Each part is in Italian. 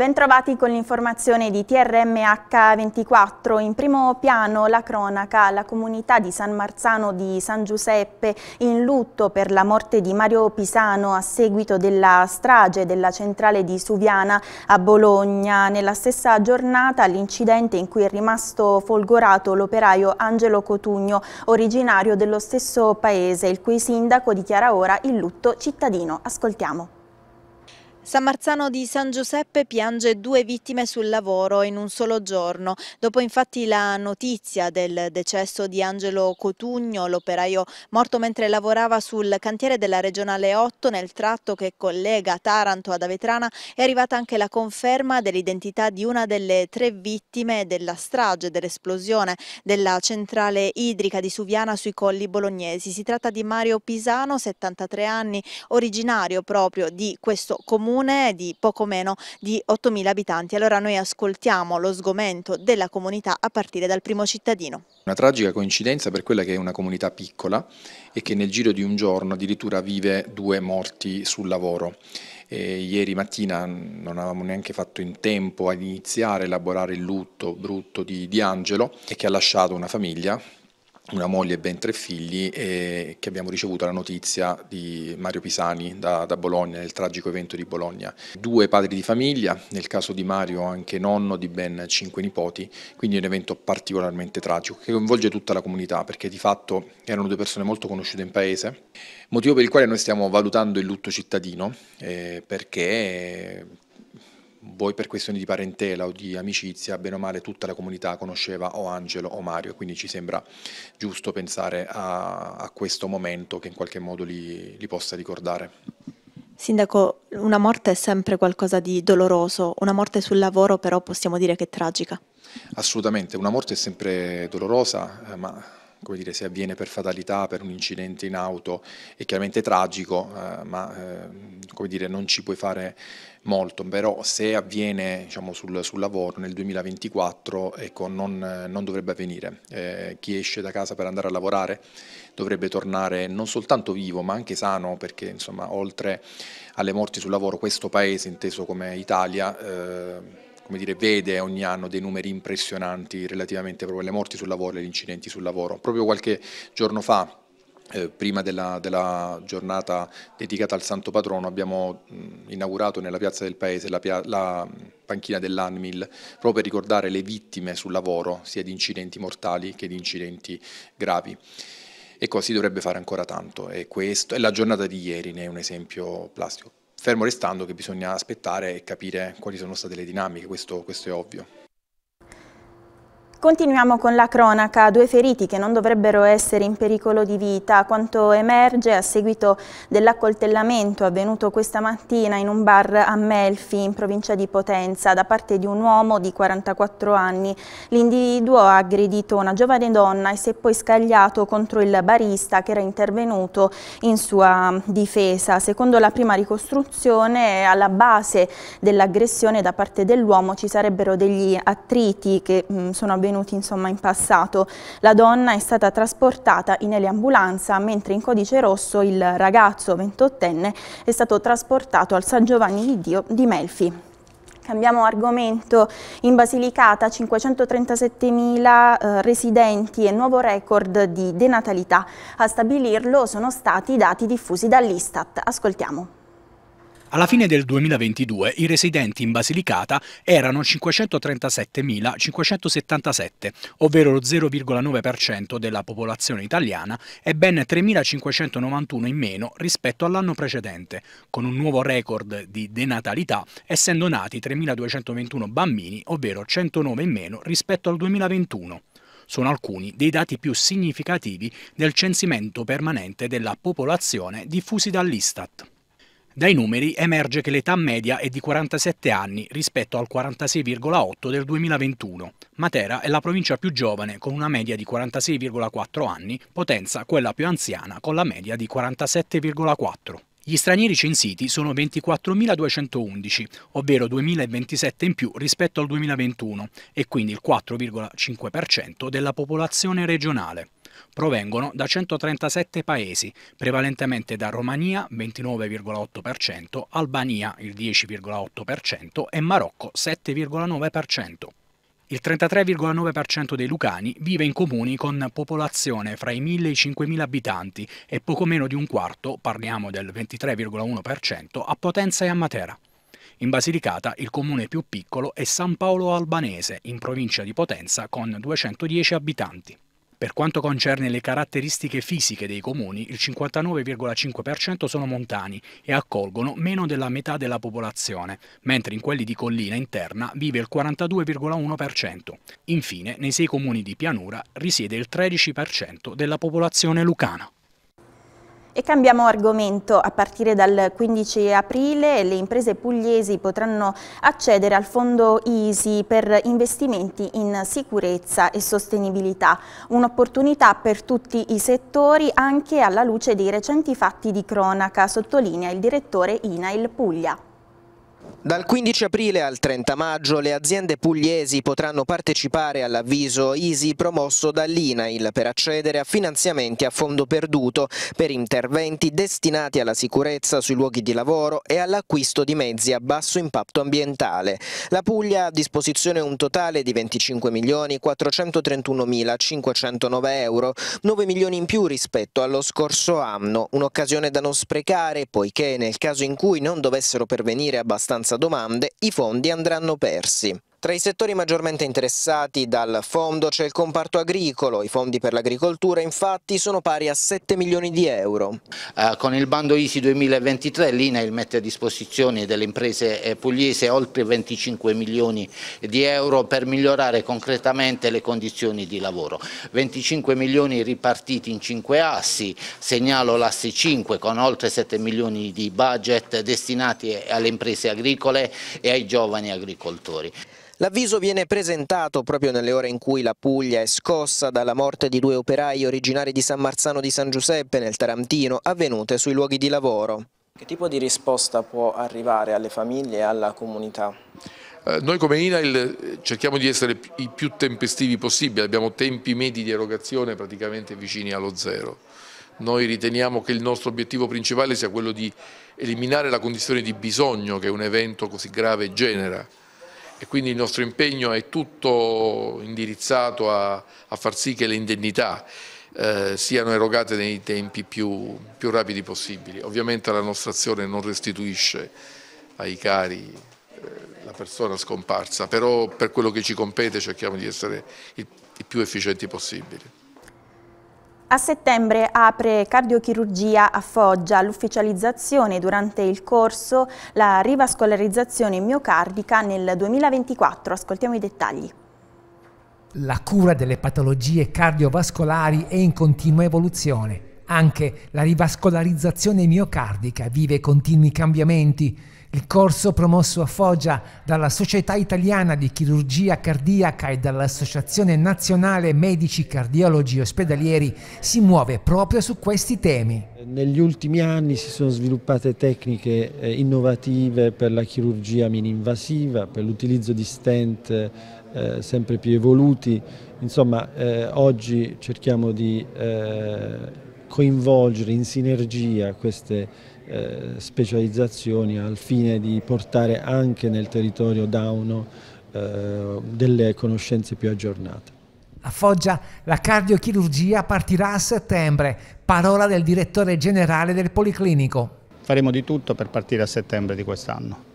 Bentrovati con l'informazione di TRMH24. In primo piano la cronaca, la comunità di San Marzano di San Giuseppe in lutto per la morte di Mario Pisano a seguito della strage della centrale di Suviana a Bologna. Nella stessa giornata l'incidente in cui è rimasto folgorato l'operaio Angelo Cotugno, originario dello stesso paese, il cui sindaco dichiara ora il lutto cittadino. Ascoltiamo. San Marzano di San Giuseppe piange due vittime sul lavoro in un solo giorno. Dopo infatti la notizia del decesso di Angelo Cotugno, l'operaio morto mentre lavorava sul cantiere della regionale 8 nel tratto che collega Taranto ad Avetrana, è arrivata anche la conferma dell'identità di una delle tre vittime della strage, dell'esplosione della centrale idrica di Suviana sui colli bolognesi. Si tratta di Mario Pisano, 73 anni, originario proprio di questo comune comune di poco meno di 8.000 abitanti. Allora noi ascoltiamo lo sgomento della comunità a partire dal primo cittadino. Una tragica coincidenza per quella che è una comunità piccola e che nel giro di un giorno addirittura vive due morti sul lavoro. E ieri mattina non avevamo neanche fatto in tempo ad iniziare a elaborare il lutto brutto di, di Angelo e che ha lasciato una famiglia una moglie e ben tre figli e che abbiamo ricevuto la notizia di Mario Pisani da, da, Bologna, nel tragico evento di Bologna. Due padri di famiglia, nel caso di Mario anche nonno di ben cinque nipoti, quindi un evento particolarmente tragico che coinvolge tutta la comunità perché di fatto erano due persone molto conosciute in paese, motivo per il quale noi stiamo valutando il lutto cittadino eh, perché voi per questioni di parentela o di amicizia, bene o male tutta la comunità conosceva o Angelo o Mario, quindi ci sembra giusto pensare a, a questo momento che in qualche modo li, li possa ricordare. Sindaco, una morte è sempre qualcosa di doloroso, una morte sul lavoro però possiamo dire che è tragica. Assolutamente, una morte è sempre dolorosa, eh, ma come dire, se avviene per fatalità, per un incidente in auto, è chiaramente tragico, eh, ma eh, dire, non ci puoi fare molto, però se avviene diciamo, sul, sul, lavoro nel 2024 ecco, non, non, dovrebbe avvenire. Eh, chi esce da casa per andare a lavorare dovrebbe tornare non soltanto vivo ma anche sano perché insomma, oltre alle morti sul lavoro questo paese inteso come Italia eh, come dire, vede ogni anno dei numeri impressionanti relativamente proprio alle morti sul lavoro e agli incidenti sul lavoro. Proprio qualche giorno fa eh, prima della, della, giornata dedicata al Santo Patrono abbiamo mh, inaugurato nella piazza del Paese la, pia la panchina dell'ANMIL proprio per ricordare le vittime sul lavoro sia di incidenti mortali che di incidenti gravi e così dovrebbe fare ancora tanto e, questo, e la giornata di ieri ne è un esempio plastico fermo restando che bisogna aspettare e capire quali sono state le dinamiche, questo, questo è ovvio. Continuiamo con la cronaca, due feriti che non dovrebbero essere in pericolo di vita, quanto emerge a seguito dell'accoltellamento avvenuto questa mattina in un bar a Melfi, in provincia di Potenza, da parte di un uomo di 44 anni. L'individuo ha aggredito una giovane donna e si è poi scagliato contro il barista che era intervenuto in sua difesa. Secondo la prima ricostruzione, alla base dell'aggressione da parte dell'uomo ci sarebbero degli attriti che mh, sono avvenuti avvenuti insomma, in passato. La donna è stata trasportata in eliambulanza mentre in codice rosso il ragazzo 28enne è stato trasportato al San Giovanni di Dio di Melfi. Cambiamo argomento. In Basilicata 537.000 eh, residenti e nuovo record di denatalità. A stabilirlo sono stati i dati diffusi dall'Istat. Ascoltiamo. Alla fine del 2022 i residenti in Basilicata erano 537.577, ovvero lo 0,9% della popolazione italiana e ben 3.591 in meno rispetto all'anno precedente, con un nuovo record di denatalità essendo nati 3.221 bambini, ovvero 109 in meno rispetto al 2021 sono alcuni dei dati più significativi del censimento permanente della popolazione diffusi dall'Istat. Dai numeri emerge che l'età media è di 47 anni rispetto al 46,8 del 2021. Matera è la provincia più giovane con una media di 46,4 anni, Potenza quella più anziana con la media di 47,4. Gli stranieri censiti sono 24.211, ovvero 2.027 in più rispetto al 2021 e quindi il 4,5% della popolazione regionale provengono da 137 paesi, prevalentemente da Romania 29,8%, Albania il 10,8% e Marocco 7,9%. Il 33,9% dei lucani vive in comuni con popolazione fra i 1.000 e i 5.000 abitanti e poco meno di un quarto, parliamo del 23,1%, a Potenza e a Matera. In Basilicata il comune più piccolo è San Paolo Albanese, in provincia di Potenza, con 210 abitanti. Per quanto concerne le caratteristiche fisiche dei comuni, il 59,5% sono montani e accolgono meno della metà della popolazione, mentre in quelli di collina interna vive il 42,1%. Infine, nei sei comuni di pianura risiede il 13% della popolazione lucana. E cambiamo argomento. A partire dal 15 aprile le imprese pugliesi potranno accedere al fondo ISI per investimenti in sicurezza e sostenibilità. Un'opportunità per tutti i settori anche alla luce dei recenti fatti di cronaca, sottolinea il direttore INAIL Puglia. Dal 15 aprile al 30 maggio le aziende pugliesi potranno partecipare all'avviso ISI promosso dall'INAIL per accedere a finanziamenti a fondo perduto per interventi destinati alla sicurezza sui luoghi di lavoro e all'acquisto di mezzi a basso impatto ambientale. La Puglia ha a disposizione un totale di 25.431.509 euro, 9 milioni in più rispetto allo scorso anno, un'occasione da non sprecare poiché nel caso in cui non dovessero pervenire abbastanza abbastanza domande, i fondi andranno persi. Tra i settori maggiormente interessati dal fondo c'è il comparto agricolo, i fondi per l'agricoltura infatti sono pari a 7 milioni di euro. Eh, con il bando ISI 2023 l'INAIL mette a disposizione delle imprese eh, pugliese oltre 25 milioni di euro per migliorare concretamente le condizioni di lavoro. 25 milioni ripartiti in 5 assi, segnalo l'asse 5 con oltre 7 milioni di budget destinati alle imprese agricole e ai giovani agricoltori. L'avviso viene presentato proprio nelle ore in cui la Puglia è scossa dalla morte di due operai originari di San Marzano di San Giuseppe nel Tarantino avvenute sui luoghi di lavoro. Che tipo di risposta può arrivare alle famiglie e alla comunità? Eh, noi come INAIL cerchiamo di essere i più tempestivi possibile, abbiamo tempi medi di erogazione praticamente vicini allo zero. Noi riteniamo che il nostro obiettivo principale sia quello di eliminare la condizione di bisogno che un evento così grave genera e quindi il nostro impegno è tutto indirizzato a, a far sì che le indennità eh, siano erogate nei tempi più, più, rapidi possibili. Ovviamente la nostra azione non restituisce ai cari eh, la persona scomparsa, però per quello che ci compete cerchiamo di essere il, il più efficienti possibili. A settembre apre cardiochirurgia a Foggia, l'ufficializzazione durante il corso la rivascolarizzazione miocardica nel 2024. Ascoltiamo i dettagli. La cura delle patologie cardiovascolari è in continua evoluzione. Anche la rivascolarizzazione miocardica vive continui cambiamenti. Il corso promosso a Foggia dalla Società Italiana di Chirurgia Cardiaca e dall'Associazione Nazionale Medici Cardiologi Ospedalieri si muove proprio su questi temi. Negli ultimi anni si sono sviluppate tecniche eh, innovative per la chirurgia mininvasiva, per l'utilizzo di stent eh, sempre più evoluti. Insomma, eh, oggi cerchiamo di coinvolgere in sinergia queste tecniche eh, specializzazioni al fine di portare anche nel territorio dauno eh, delle conoscenze più aggiornate. A Foggia la cardiochirurgia partirà a settembre, parola del direttore generale del Policlinico. Faremo di tutto per partire a settembre di quest'anno.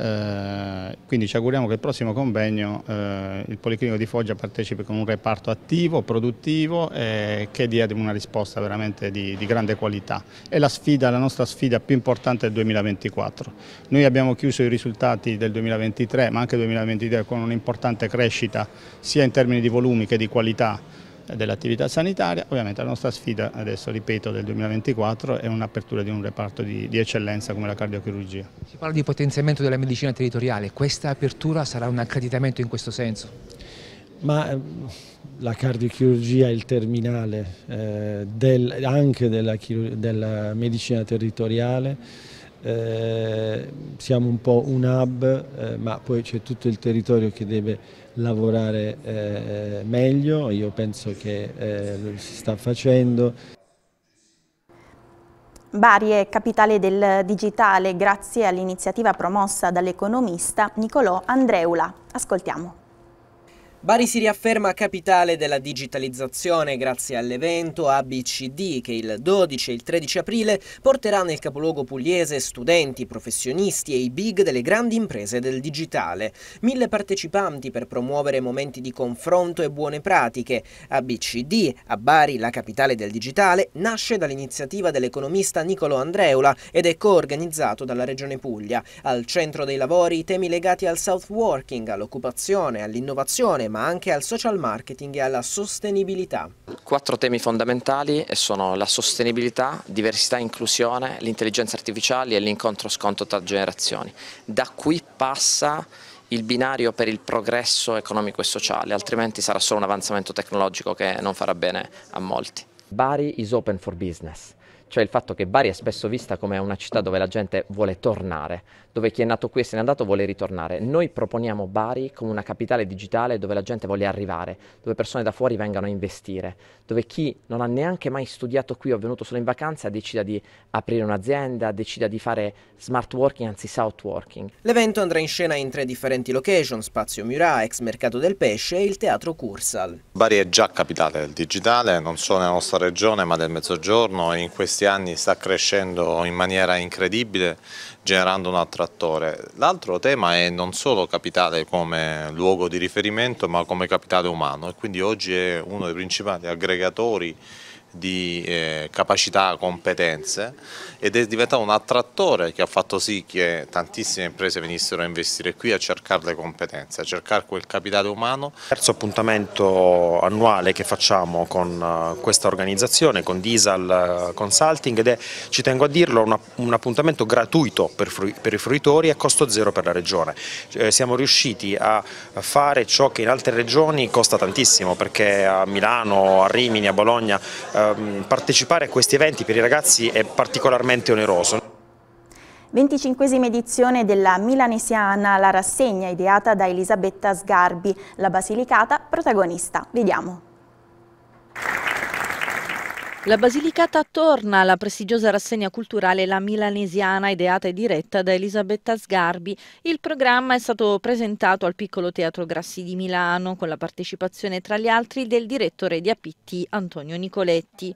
Eh, quindi ci auguriamo che il prossimo convegno eh, il Policlinico di Foggia partecipi con un reparto attivo, produttivo e che dia una risposta veramente di, di grande qualità. È la, sfida, la nostra sfida più importante del 2024. Noi abbiamo chiuso i risultati del 2023 ma anche del 2022 con un'importante crescita sia in termini di volumi che di qualità dell'attività sanitaria. Ovviamente la nostra sfida adesso, ripeto, del 2024 è un'apertura di un reparto di, di, eccellenza come la cardiochirurgia. Si parla di potenziamento della medicina territoriale, questa apertura sarà un accreditamento in questo senso? Ma eh, la cardiochirurgia è il terminale eh, del, anche della, della, medicina territoriale, eh, siamo un po' un hub, eh, ma poi c'è tutto il territorio che deve lavorare eh, meglio, io penso che eh, lo si sta facendo. Bari è capitale del digitale grazie all'iniziativa promossa dall'economista Nicolò Andreula. Ascoltiamo. Bari si riafferma capitale della digitalizzazione grazie all'evento ABCD che il 12 e il 13 aprile porterà nel capoluogo pugliese studenti, professionisti e i big delle grandi imprese del digitale. Mille partecipanti per promuovere momenti di confronto e buone pratiche. ABCD, a Bari, la capitale del digitale, nasce dall'iniziativa dell'economista Nicolo Andreula ed è coorganizzato dalla Regione Puglia. Al centro dei lavori i temi legati al self-working, all'occupazione, all'innovazione, ma anche al social marketing e alla sostenibilità. Quattro temi fondamentali sono la sostenibilità, diversità e inclusione, l'intelligenza artificiale e l'incontro sconto tra generazioni. Da qui passa il binario per il progresso economico e sociale, altrimenti sarà solo un avanzamento tecnologico che non farà bene a molti. Bari is open for business cioè il fatto che Bari è spesso vista come una città dove la gente vuole tornare, dove chi è nato qui e se n'è andato vuole ritornare. Noi proponiamo Bari come una capitale digitale dove la gente vuole arrivare, dove persone da fuori vengano a investire, dove chi non ha neanche mai studiato qui o è venuto solo in vacanza decida di aprire un'azienda, decida di fare smart working anzi south working. L'evento andrà in scena in tre differenti location, Spazio Murà, ex Mercato del Pesce e il Teatro Cursal. Bari è già capitale del digitale, non solo nella nostra regione ma del Mezzogiorno e in questi questi anni sta crescendo in maniera incredibile generando un attrattore. L'altro tema è non solo capitale come luogo di riferimento ma come capitale umano e quindi oggi è uno dei principali aggregatori di eh, capacità, competenze ed è diventato un attrattore che ha fatto sì che tantissime imprese venissero a investire qui a cercare le competenze, a cercare quel capitale umano. Terzo appuntamento annuale che facciamo con uh, questa organizzazione, con Diesel eh, Consulting ed è, ci tengo a dirlo, una, un appuntamento gratuito per, per, i fruitori a costo zero per la regione. Eh, siamo riusciti a fare ciò che in altre regioni costa tantissimo perché a Milano, a Rimini, a Bologna eh, Ehm, partecipare a questi eventi per i ragazzi è particolarmente oneroso. 25esima edizione della Milanesiana, la rassegna ideata da Elisabetta Sgarbi, la Basilicata protagonista. Vediamo. La Basilicata torna alla prestigiosa rassegna culturale La Milanesiana ideata e diretta da Elisabetta Sgarbi. Il programma è stato presentato al piccolo teatro Grassi di Milano con la partecipazione tra gli altri del direttore di Apitti Antonio Nicoletti.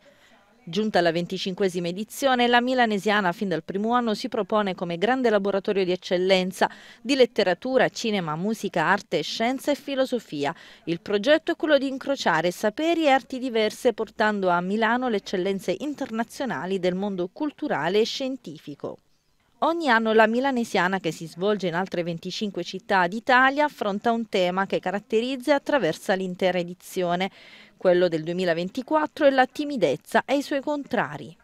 Giunta alla venticinquesima edizione, la milanesiana fin dal primo anno si propone come grande laboratorio di eccellenza di letteratura, cinema, musica, arte, scienza e filosofia. Il progetto è quello di incrociare saperi e arti diverse portando a Milano le eccellenze internazionali del mondo culturale e scientifico. Ogni anno la Milanesiana, che si svolge in altre 25 città d'Italia, affronta un tema che caratterizza e attraversa l'intera edizione. Quello del 2024 è la timidezza e i suoi contrari.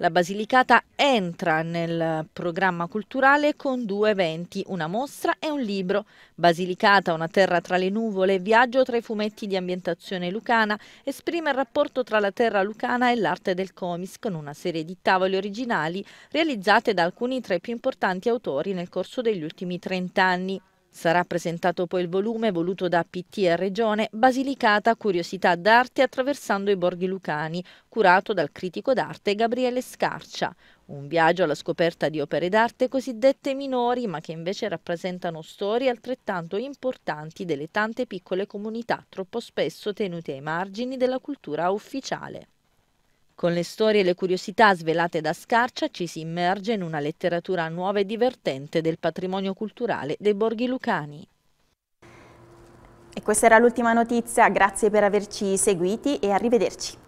La Basilicata entra nel programma culturale con due eventi, una mostra e un libro. Basilicata, una terra tra le nuvole, viaggio tra i fumetti di ambientazione lucana, esprime il rapporto tra la terra lucana e l'arte del comics con una serie di tavole originali realizzate da alcuni tra i più importanti autori nel corso degli ultimi trent'anni. Sarà presentato poi il volume voluto da PT e Regione Basilicata Curiosità d'arte attraversando i borghi lucani, curato dal critico d'arte Gabriele Scarcia. Un viaggio alla scoperta di opere d'arte cosiddette minori, ma che invece rappresentano storie altrettanto importanti delle tante piccole comunità troppo spesso tenute ai margini della cultura ufficiale. Con le storie e le curiosità svelate da Scarcia ci si immerge in una letteratura nuova e divertente del patrimonio culturale dei borghi lucani. E questa era l'ultima notizia, grazie per averci seguiti e arrivederci.